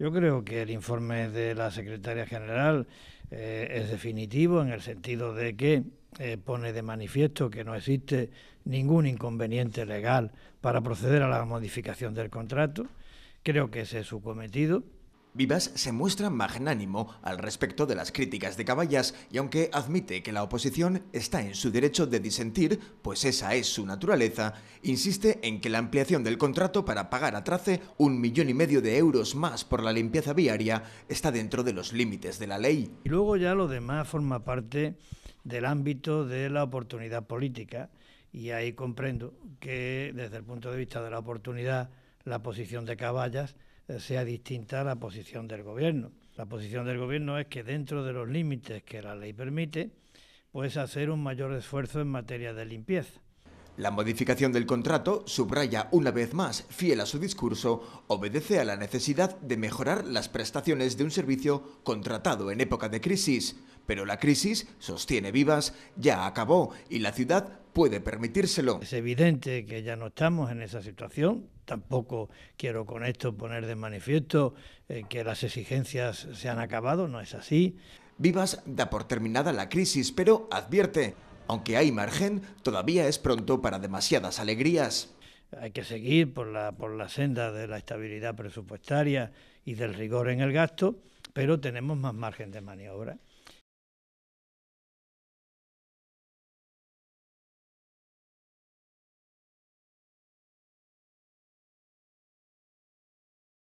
Yo creo que el informe de la secretaria general eh, es definitivo en el sentido de que eh, pone de manifiesto que no existe ningún inconveniente legal para proceder a la modificación del contrato. Creo que ese es su cometido. Vivas se muestra magnánimo al respecto de las críticas de Caballas y aunque admite que la oposición está en su derecho de disentir, pues esa es su naturaleza, insiste en que la ampliación del contrato para pagar a Trace un millón y medio de euros más por la limpieza viaria está dentro de los límites de la ley. Y luego ya lo demás forma parte del ámbito de la oportunidad política y ahí comprendo que desde el punto de vista de la oportunidad la posición de Caballas sea distinta a la posición del Gobierno. La posición del Gobierno es que dentro de los límites que la ley permite, puedes hacer un mayor esfuerzo en materia de limpieza. La modificación del contrato subraya una vez más, fiel a su discurso, obedece a la necesidad de mejorar las prestaciones de un servicio contratado en época de crisis. Pero la crisis, sostiene Vivas, ya acabó y la ciudad puede permitírselo. Es evidente que ya no estamos en esa situación. Tampoco quiero con esto poner de manifiesto eh, que las exigencias se han acabado, no es así. Vivas da por terminada la crisis, pero advierte, aunque hay margen, todavía es pronto para demasiadas alegrías. Hay que seguir por la, por la senda de la estabilidad presupuestaria y del rigor en el gasto, pero tenemos más margen de maniobra.